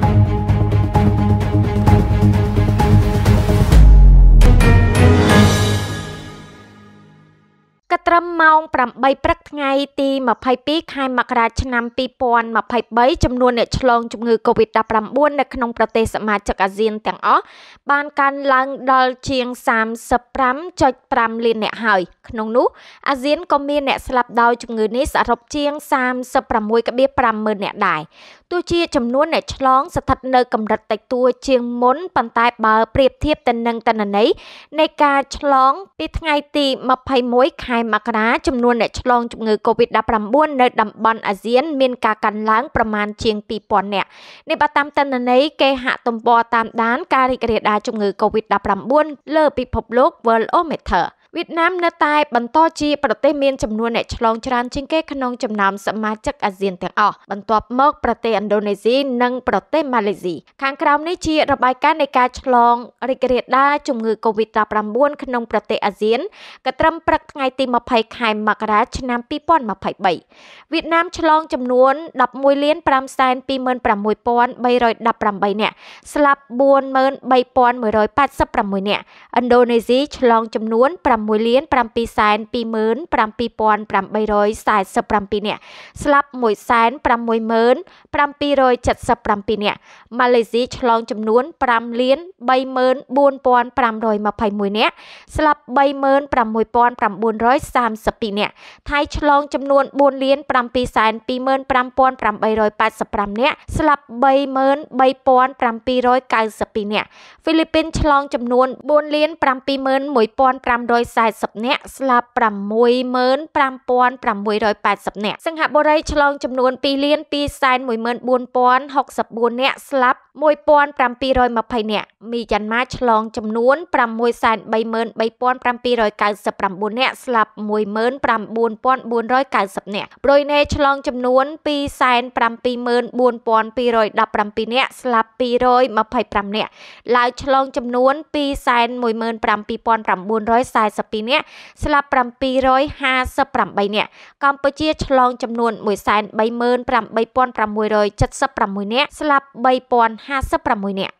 Thank you. ត្រឹមម៉ោង8ព្រឹកថ្ងៃទី22ខែមករាឆ្នាំ2023ចំនួនអ្នកឆ្លងជំងឺ Covid-19 នៅក្នុងប្រទេសសមាជិកអាស៊ានទាំងអស់បានកើនឡើងដល់ជាង35.5លានអ្នកហើយក្នុងនោះអាស៊ានក៏មានអ្នកស្លាប់ដោយជំងឺនេះសរុបជាង36.5ម៉ឺនអ្នកដែរទោះជា ចំនួនអ្នកឆ្លងស្ថិតនៅកម្រិតតិចតួចជាងមុនប៉ុន្តែបើប្រៀបធៀបទៅនឹងតនន័យនៃការឆ្លងពីថ្ងៃ ទី21ខែមកករាចំនួនអ្នកឆ្លងជំងឺ Covid-19 នៅតំបន់អាស៊ានមានការកើនឡើងប្រមាណជាង2000នាក់នេះបើតាមតន្ន័យគេហទំព័រតាមដានការរីករាលដាលជំងឺ Covid-19 លើពិភពលោក Worldometer វៀតណាមនៅតែ បន្តជាប្រទេសមានចំនួនអ្នកឆ្លងច្រើនជាងគេក្នុងចំណោមសមាជិកអាស៊ានទាំងអស់បន្ទាប់មកប្រទេសឥណ្ឌូនេស៊ីនិងប្រទេសម៉ាឡេស៊ីខាងក្រោមនេះជារបាយការណ៍នៃការឆ្លងរីករាលដាលជំងឺ Covid-19 ក្នុងប្រទេសអាស៊ានក៏ត្រឹមព្រឹកថ្ងៃទី20ខែមករាឆ្នាំ2023វៀតណាម ឆ្លងចំនួន11លាន5,26318នាក់ស្លាប់43186នាក់ឥណ្ឌូនេស៊ីឆ្លងចំនួន5 1លាន7,27,847នាក់ស្លាប់1,607,777នាក់ម៉ាឡេស៊ីឆ្លងចំនួន5លាន34,521នាក់ស្លាប់36,932នាក់ថៃឆ្លងចំនួន4លាន7,25,885នាក់ស្លាប់33,792នាក់ហ្វីលីពីន ឆ្លងចំនួន4លាន71500 40នាក់ស្លាប់65680នាក់សិង្ហបុរីឆ្លងចំនួន2លាន214,064នាក់ស្លាប់1720នាក់មីយ៉ាន់ម៉ាឆ្លងចំនួន633,799នាក់ស្លាប់19,490នាក់ប្រ៊ុយណេឆ្លងចំនួន274,217នាក់ស្លាប់225នាក់ឡាវឆ្លងចំនួន217,940 32នាក់ស្លាប់758នាក់កម្ពុជាឆ្លងចំនួន138,8676នាក់ស្លាប់3056នាក់